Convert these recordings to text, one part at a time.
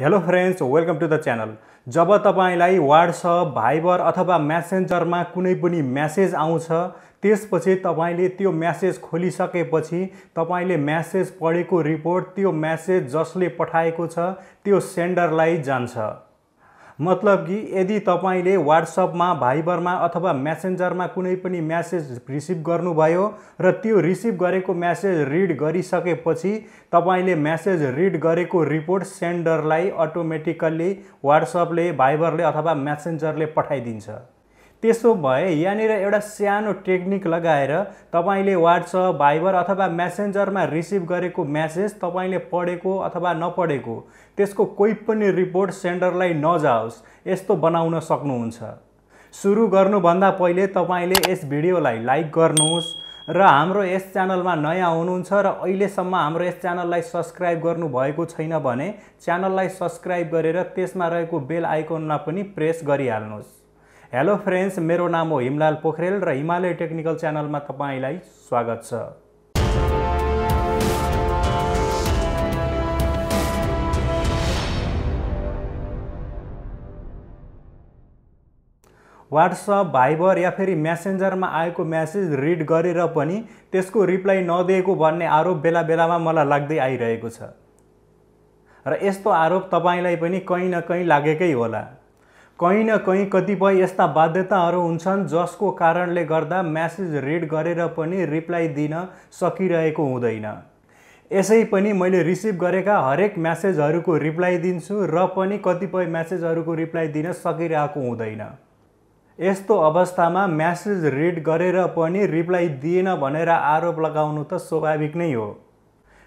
hello friends welcome to the channel जब तपाईँलाई WhatsApp Viber अथवा म्यासेन्जरमा कुनै पनि म्यासेज आउँछ त्यसपछि तपाईँले त्यो म्यासेज खोलिसकेपछि तपाईँले म्यासेज पढेको रिपोर्ट त्यो म्यासेज जसले पठाएको छ त्यो सेन्डरलाई जान्छ मतलब कि यदि तपाईँले वाट्सएपमा भाइबरमा अथवा म्यासेन्जरमा कुनै पनि म्यासेज रिसिभ गर्नुभयो र त्यो रिसिभ गरेको म्यासेज रिड गरिसकेपछि तपाईँले म्यासेज रिड गरेको रिपोर्ट सेन्डरलाई अटोमेटिकल्ली वाट्सएपले भाइबरले अथवा म्यासेन्जरले पठाइदिन्छ त्यसो भए यहाँनिर एउटा सानो टेक्निक लगाएर तपाईँले वाट्सअप भाइबर अथवा म्यासेन्जरमा रिसिभ गरेको म्यासेज तपाईँले पढेको अथवा नपढेको त्यसको कोही पनि रिपोर्ट सेन्डरलाई नजाओस् यस्तो बनाउन सक्नुहुन्छ सुरु गर्नुभन्दा पहिले तपाईँले यस भिडियोलाई लाइक गर्नुहोस् र हाम्रो यस च्यानलमा नयाँ हुनुहुन्छ र अहिलेसम्म हाम्रो यस च्यानललाई सब्सक्राइब गर्नुभएको छैन भने च्यानललाई सब्सक्राइब गरेर त्यसमा रहेको बेल आइकनमा पनि प्रेस गरिहाल्नुहोस् हेलो फ्रेन्ड्स मेरो नाम हो हिमलाल पोखरेल र हिमालय टेक्निकल च्यानलमा तपाईँलाई स्वागत छ वाट्सअप भाइबर या फेरि म्यासेन्जरमा आएको म्यासेज रिड गरेर पनि त्यसको रिप्लाई नदिएको भन्ने आरोप बेला बेलामा मलाई लाग्दै आइरहेको छ र यस्तो आरोप तपाईँलाई पनि कहीँ न कहीँ लागेकै होला कहीँ न कहीँ कतिपय यस्ता बाध्यताहरू हुन्छन् जसको कारणले गर्दा म्यासेज रिड गरेर पनि रिप्लाई दिन सकिरहेको हुँदैन यसै पनि मैले रिसिभ गरेका हरेक म्यासेजहरूको रिप्लाई दिन्छु र पनि कतिपय म्यासेजहरूको रिप्लाई दिन सकिरहेको हुँदैन यस्तो अवस्थामा म्यासेज रिड गरेर पनि रिप्लाई दिएन भनेर आरोप लगाउनु त स्वाभाविक नै हो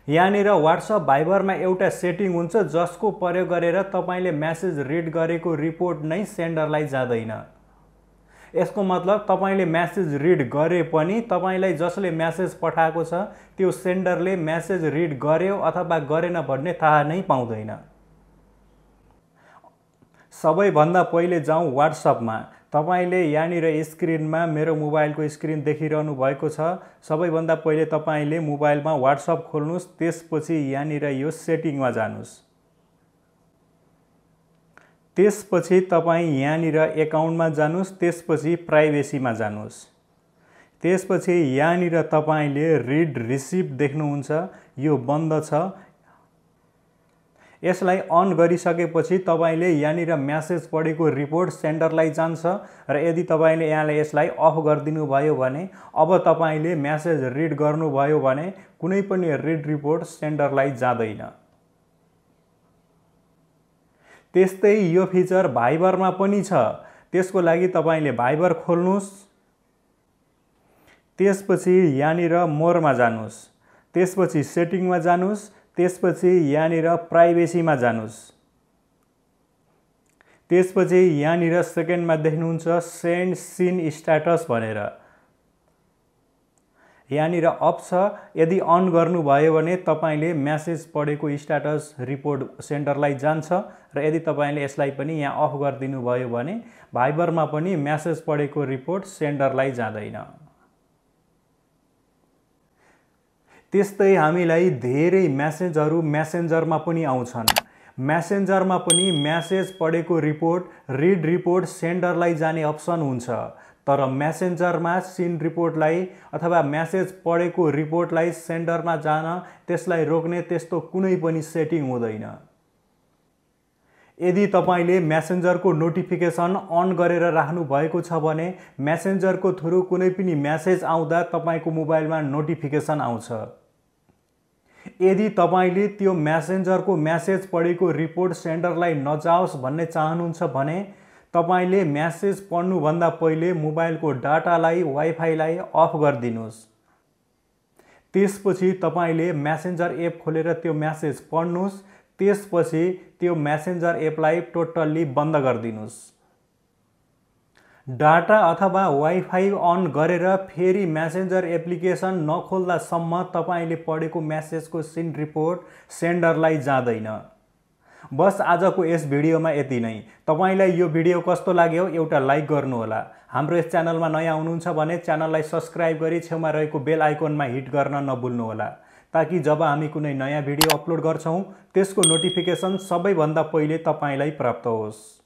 यहाँनिर वाट्सअप भाइबरमा एउटा सेटिङ हुन्छ जसको प्रयोग गरेर तपाईँले म्यासेज रिड गरेको रिपोर्ट नै सेन्डरलाई जाँदैन यसको मतलब तपाईँले म्यासेज रिड गरे पनि तपाईँलाई जसले म्यासेज पठाएको छ त्यो सेन्डरले म्यासेज रिड गर्यो अथवा गरेन भन्ने थाहा नै पाउँदैन सबैभन्दा पहिले जाउँ वाट्सएपमा तपाईँले यहाँनिर स्क्रिनमा मेरो मोबाइलको स्क्रिन देखिरहनु भएको छ सबैभन्दा पहिले तपाईँले मोबाइलमा वाट्सअप खोल्नुहोस् त्यसपछि यहाँनिर यो सेटिङमा जानुहोस् त्यसपछि तपाईँ यहाँनिर एकाउन्टमा जानुहोस् त्यसपछि प्राइभेसीमा जानुहोस् त्यसपछि यहाँनिर तपाईँले रिड रिसिप्ट देख्नुहुन्छ यो बन्द छ यसलाई अन गरिसकेपछि तपाईँले यहाँनिर म्यासेज पढेको रिपोर्ट सेन्डरलाई जान्छ र यदि तपाईँले यहाँले यसलाई अफ गरिदिनु भयो भने अब तपाईँले म्यासेज रिड गर्नुभयो भने कुनै पनि रिड रिपोर्ट सेन्डरलाई जाँदैन त्यस्तै यो फिचर भाइबरमा पनि छ त्यसको लागि तपाईँले भाइबर खोल्नुहोस् त्यसपछि यहाँनिर मोरमा जानुहोस् त्यसपछि सेटिङमा जानुहोस् त्यसपछि यहाँनिर प्राइभेसीमा जानुहोस् त्यसपछि यहाँनिर सेकेन्डमा देख्नुहुन्छ सेन्ड सिन स्ट्याटस भनेर यहाँनिर अप छ यदि अन गर्नुभयो भने तपाईँले म्यासेज पढेको स्ट्याटस रिपोर्ट सेन्टरलाई जान्छ र यदि तपाईँले यसलाई पनि यहाँ अफ गरिदिनु भयो भने भाइबरमा पनि म्यासेज पढेको रिपोर्ट सेन्टरलाई जाँदैन त्यस्तै हामीलाई धेरै म्यासेजहरू म्यासेन्जरमा पनि आउँछन् म्यासेन्जरमा पनि म्यासेज पढेको रिपोर्ट रिड रिपोर्ट सेन्डरलाई जाने अप्सन हुन्छ तर म्यासेन्जरमा सिन रिपोर्टलाई अथवा म्यासेज पढेको रिपोर्टलाई सेन्डरमा जान त्यसलाई रोक्ने त्यस्तो कुनै पनि सेटिङ हुँदैन यदि तपाईँले म्यासेन्जरको नोटिफिकेसन अन गरेर राख्नु भएको छ भने म्यासेन्जरको थ्रु कुनै पनि म्यासेज आउँदा तपाईँको मोबाइलमा नोटिफिकेसन आउँछ यदि तपाईँले त्यो म्यासेन्जरको म्यासेज पढेको रिपोर्ट सेन्डरलाई नजाओस् भन्ने चाहनुहुन्छ भने तपाईँले म्यासेज पढ्नुभन्दा पहिले मोबाइलको डाटालाई वाइफाईलाई अफ गरिदिनुहोस् त्यसपछि तपाईँले म्यासेन्जर एप खोलेर त्यो म्यासेज पढ्नुहोस् त्यसपछि त्यो म्यासेन्जर एपलाई टोटल्ली बन्द गरिदिनुहोस् डाटा अथवा वाइफाई अन गरेर फेरि म्यासेन्जर एप्लिकेसन नखोल्दासम्म तपाईँले पढेको म्यासेजको सिन रिपोर्ट सेन्डरलाई जाँदैन बस आजको यस भिडियोमा यति नै तपाईँलाई यो भिडियो कस्तो लाग्यो एउटा लाइक गर्नुहोला हाम्रो यस च्यानलमा नयाँ हुनुहुन्छ भने च्यानललाई सब्सक्राइब गरी छेउमा रहेको बेल आइकनमा हिट गर्न नभुल्नुहोला ताकि जब हामी कुनै नयाँ भिडियो अपलोड गर्छौँ त्यसको नोटिफिकेसन सबैभन्दा पहिले तपाईँलाई प्राप्त होस्